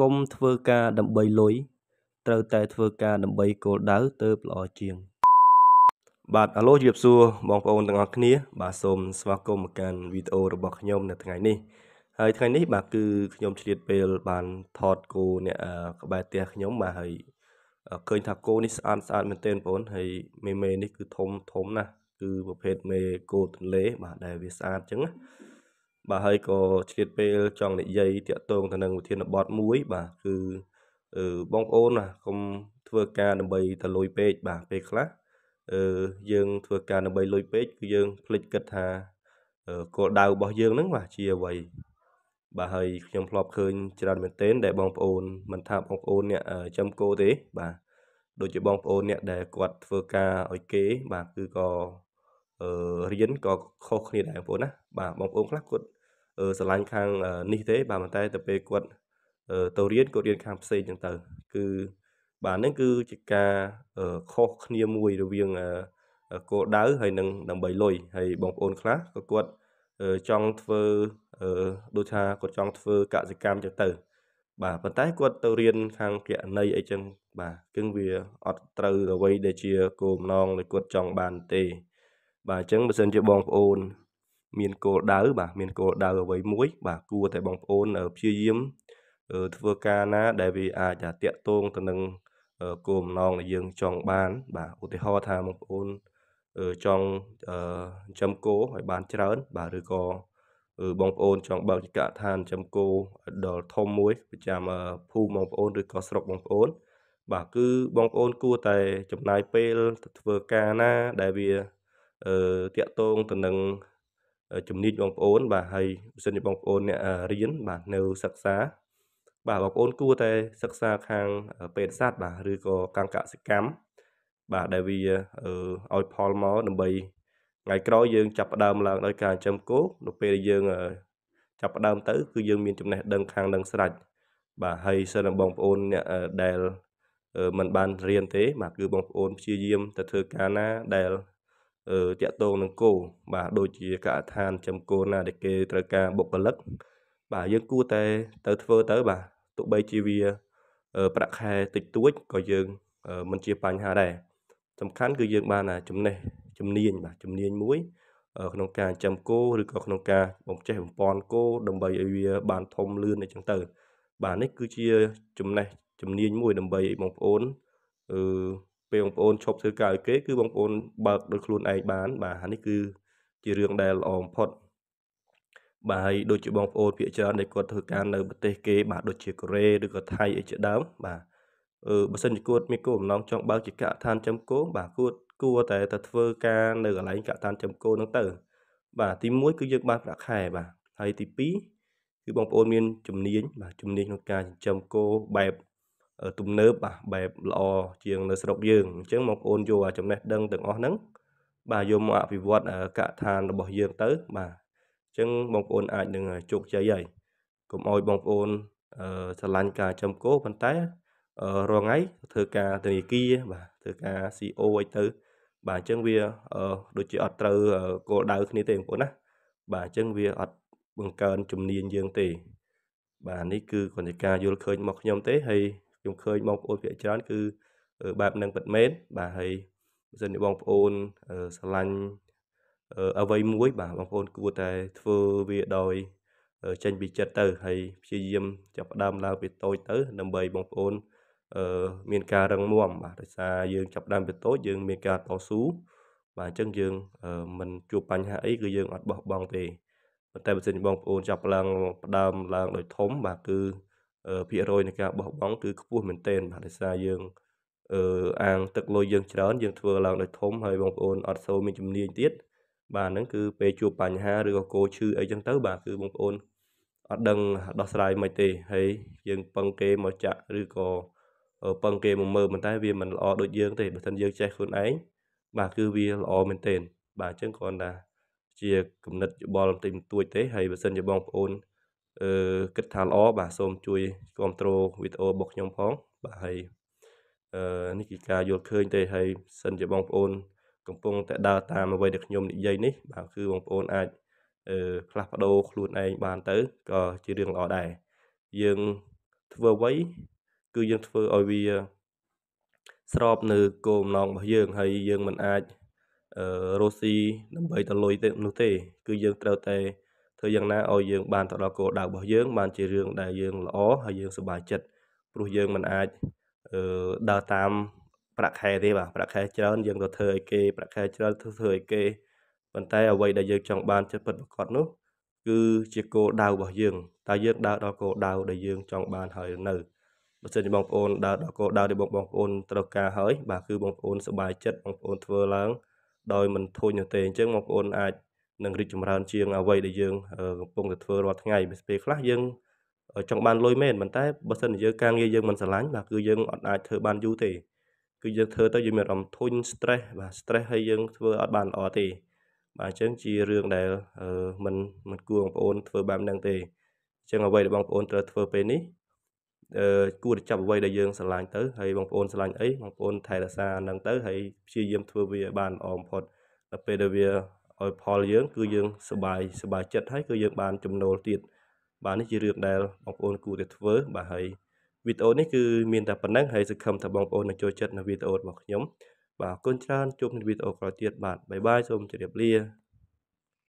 កុំធ្វើការដើម្បីលុយត្រូវតែធ្វើការដើម្បីគោលដៅទើបល្អជាង បាទអាឡូជម្រាបសួរបងប្អូនទាំងអស់គ្នាបាទសូមស្វាគមន៍មកកាន់វីដេអូរបស់ខ្ញុំនៅថ្ងៃនេះហើយថ្ងៃនេះបាទគឺខ្ញុំឆ្លៀតពេល បានថតគោអ្នកក្បែរផ្ទះខ្ញុំបាទហើយឃើញថាគោនេះស្អាតស្អាតមែនទែនបងប្អូនហើយមេមេនេះគឺធំធំណាស់គឺប្រភេទមេគោទន្លេបាទដែលវាស្អាតអញ្ចឹងណាបាទហើយក៏ឆ្លៀតពេលចង់និយាយតាក់ទងទៅនឹងវិធានបទមួយបាទគឺបងប្អូនណាកុំធ្វើការដើម្បីទៅលុយពេកបាទពេលខ្លះអឺយើង ធ្វើការដើម្បីលុយពេកគឺយើងភ្លេចគិតថាគោលដៅរបស់យើងហ្នឹងបាទជាអ្វីបាទហើយខ្ញុំធ្លាប់ឃើញច្រើនមែនទែនដែលបងប្អូនមិនថាបងប្អូនអ្នកចំគោទេបាទដូចជាបងប្អូនអ្នកដែលគាត់ធ្វើការឲ្យគេបាទគឺក៏អឺរៀនក៏ខុសគ្នាដែរបងប្អូនណាបាទបងប្អូនខ្លះគាត់ស្រឡាញ់ខាង នេះទេបាទប៉ុន្តែទៅពេលគាត់ទៅរៀនគាត់រៀនខាងផ្សេងចឹងទៅគឺបាទហ្នឹងគឺជាការខុសគ្នាមួយរវាងគោលដៅហើយនឹងដើម្បីលុយហើយបងប្អូនខ្លះក៏គាត់ចង់ធ្វើដូចថាគាត់ចង់ធ្វើកសិកម្មចឹងទៅ បាទប៉ុន្តែគាត់ទៅរៀន ខាងគណនេយ្យអីចឹងបាទគឺវាអត់ត្រូវអ្វីដែលជាគោលបំណងដែលគាត់ចង់បានទេ បាទអញ្ចឹងបើសិនជាបងប្អូនមានគោលដៅបាទមានគោលដៅអ្វីមួយបាទគួរតែបងប្អូនព្យាយាមធ្វើការណាដែលវាអាចតាក់ទងទៅនឹងគោលបំណងដែលយើងចង់បានបាទឧទាហរណ៍ថាបងប្អូនចង់ចំគោឲ្យបានច្រើនបាទឬក៏បងប្អូនចង់បើកចកឋានចំគោដល់ធំមួយប្រចាំភូមិបងប្អូនឬក៏ស្រុកបងប្អូនបាទគឺបងប្អូនគួរតែចំណាយពេលទៅធ្វើការណាដែលវាអឺតាក់ទងទៅនឹងជំនាញបងប្អូនបាទហើយបើសិនជាបងប្អូនអ្នករៀនបាទនៅសិក្សា បាទបងប្អូនគួរតែសិក្សាខាងពេទ្យសាស្ត្របាទឬក៏ខាងកសិកម្មបាទដែលវាឲ្យផលមកដើម្បីថ្ងៃក្រោយយើងចាប់ផ្ដើមឡើងដោយការចិញ្ចឹមគោនៅពេលដែលយើងចាប់ផ្ដើមទៅគឺយើងមានចំណេះដឹងខាងនឹងស្រាច់បាទហើយសិស្សបងប្អូនអ្នកដែលមិនបានរៀនទេបាទគឺបងប្អូនព្យាយាម ទៅធ្វើការណាដែលតាក់ទងនឹងគោបាទដូចជាកឋានចំគោណាដែលគេត្រូវការបុគ្គលិកបាទយើងគួរតែទៅធ្វើទៅបាទទោះបីជាវាប្រាក់ខែតិចតួចក៏យើងមិនជាបញ្ហាដែរសំខាន់គឺយើងបានចំណេះជំនាញបាទជំនាញមួយ ក្នុងការចំគោឬក៏ក្នុងការបំចេះបំពន់គោដើម្បីឲ្យវាបានធំលឿនអីចឹងទៅ បាទនេះគឺជាចំណេះជំនាញមួយដើម្បីឲ្យបងប្អូនអឺពេលបងប្អូនឈប់ធ្វើការឲ្យគេគឺបងប្អូនបើកដោយខ្លួនឯងបានបាទនេះគឺជារឿងដែលល្អបំផុតបាទហើយដូចជាបងប្អូនភាគច្រើនដែលគាត់ធ្វើការនៅប្រទេសគេបាទដូចជាកូរ៉េឬក៏ថៃអីជាដើមបាទអឺបើសិនជាគាត់មានគោលបំណងចង់បើកជាកសិដ្ឋានចំគោបាទគាត់គួរតែទៅធ្វើការនៅកន្លែងកសិដ្ឋានចំគោហ្នឹងទៅបាទទី1គឺយើងបានប្រាក់ខែបាទហើយទី2គឺបងប្អូនមានជំនាញបាទជំនាញក្នុងការចិញ្ចឹមគោបែបទំនើបបាទបែបល្អជាងនៅស្រុកយើងអញ្ចឹងបងប្អូនយកចំណេះដឹងទាំងអស់ហ្នឹងបាទយកមកអភិវឌ្ឍកឋានរបស់យើងទៅបាទអញ្ចឹងបងប្អូនអាចនឹងជោគជ័យហើយកុំអោយបងប្អូនស្រឡាញ់ការចំគោប៉ុន្តែរងថ្ងៃធ្វើការធនាគារបាទធ្វើការ CO អីទៅបាទអញ្ចឹងវាដូចជាអត់ត្រូវគោលដៅគ្នាទេបងប្អូនណាបាទអញ្ចឹងវាអត់បង្កើនជំនាញយើងទេបាទនេះគឺគណៈការយល់ឃើញមកខ្ញុំទេហើយខ្ញុំឃើញបងប្អូនភាគច្រើនគឺបែបនឹងពិតមែនបាទហើយបើសិនជាបងប្អូនស្រឡាញ់អ្វីមួយបាទបងប្អូនគួរតែធ្វើវាដោយចេញពីចិត្តទៅហើយព្យាយាមចាប់ផ្ដើមឡើងពីតូចទៅដើម្បីបងប្អូនអឺមានការរឹងមាំបាទដោយសារយើងចាប់ដើមពីតូចយើងមានការតស៊ូបាទអញ្ចឹងយើងមិនជួបបញ្ហាអីគឺយើងអត់បោះបង់ទេប៉ុន្តែបើសិនបងប្អូនចាប់ឡើងផ្ដើមឡើងដោយធំបាទគឺភាគរយនៃការបោះបង់គឺខ្ពស់មែនទែនបាទដោយសារយើងអឺអាងទឹកលុយយើងច្រើនយើងធ្វើឡើងដោយធំហើយបងប្អូនអត់សូវមានជំនាញទៀតបាទហ្នឹងគឺពេលជួបបញ្ហាឬក៏គោឈឺអីចឹងទៅបាទគឺបងប្អូនអត់ដឹងដោះស្រាយមិនទេហើយយើងពឹងគេមកចាក់ឬក៏ពឹងគេមកមើលប៉ុន្តែវាមិនល្អដូចយើងទេបើមិនយើងចេះខ្លួនឯងបាទគឺវាល្អមែនទែនបាទអញ្ចឹងគ្រាន់តែជាគំនិតយោបល់បន្តិចបន្តួចទេហើយបើសិនជាបងប្អូនអឺគិតថាល្អបាទសូមជួយគ្រប់គ្រងវីដេអូរបស់ខ្ញុំផង បាទហើយអឺនេះគឺការយល់ឃើញ ទេហើយសិនជាបងប្អូនកំពុងតែដើរតាមអ្វីដែលខ្ញុំនិយាយនេះបាទគឺបងប្អូនអាចអឺផ្លាស់ប្ដូរខ្លួនឯងបានទៅក៏ជារឿងល្អដែរយើងធ្វើអ្វីគឺយើងធ្វើឲ្យវាស្របនៅគោលបំណងរបស់យើងហើយយើងមិនអាចអឺរស់ស៊ីដើម្បីទៅលុយទេនោះទេ គឺយើងត្រូវតែធ្វើយ៉ាងណាឲ្យយើងបានទៅដល់គោលដៅរបស់យើង បានជារឿងដែលយើងល្អហើយយើងសប្បាយចិត្តព្រោះយើងមិនអាចអឺដើរតាមប្រាក់ខែទេបាទប្រាក់ខែច្រើនយើងទៅធ្វើឲ្យគេប្រាក់ខែច្រើនធ្វើធ្វើឲ្យគេប៉ុន្តែអ្វីដែលយើងចង់បានចិត្តពិតប្រាកដនោះ គឺជាគោលដៅរបស់យើងតើយើងដើរដល់គោលដៅដែលយើងចង់បានហើយឬនៅបើសិនជាបងប្អូនដើរដល់គោលដៅដែលបងប្អូនត្រូវការហើយបាទគឺបងប្អូនសប្បាយចិត្តបងប្អូនធ្វើឡើង ដោយមិនធុញនោះទេអញ្ចឹងបងប្អូនអាចនឹងរីកចម្រើនជាងអ្វីដែលយើងកំពុងតែធ្វើរាល់ថ្ងៃពេលខ្លះយើងចង់បានលុយមែនប៉ុន្តែបើសិនជាយើងការងារយើងមិនស្រឡាញ់បាទគឺយើងអត់អាចធ្វើបានយូរទេគឺយើងធ្វើទៅយើងមានអារម្មណ៍ធុញ stress បាទ stress ហើយយើងធ្វើអត់បានល្អទេបាទអញ្ចឹងជារឿងដែលមិនមិនគួរបងប្អូនធ្វើបែបហ្នឹងទេអញ្ចឹងអ្វីដែលបងប្អូនត្រូវធ្វើពេលនេះអឺគួរតែចាប់អ្វីដែលយើងស្រឡាញ់ទៅហើយបងប្អូន ស្រឡាញ់អីបងប្អូនថែរក្សាហ្នឹងទៅហើយព្យាយាមធ្វើវាឲ្យបានល្អបំផុតដល់ពេលដែលវាហើយផលយើងគឺយើងសបាយសបាយចិត្តហើយគឺយើងបានចំណូលទៀតបាទនេះជារឿងដែលបងប្អូនគួរតែធ្វើ បាទហើយវីដេអូនេះគឺមានតែប៉ុណ្ណឹងហើយសង្ឃឹមថាបងប្អូននឹងចូលចិត្តនៅវីដេអូរបស់ខ្ញុំបាទអរគុណច្រើនជួបនៅវីដេអូក្រោយទៀតបាទបាយបាយសូមជម្រាបលា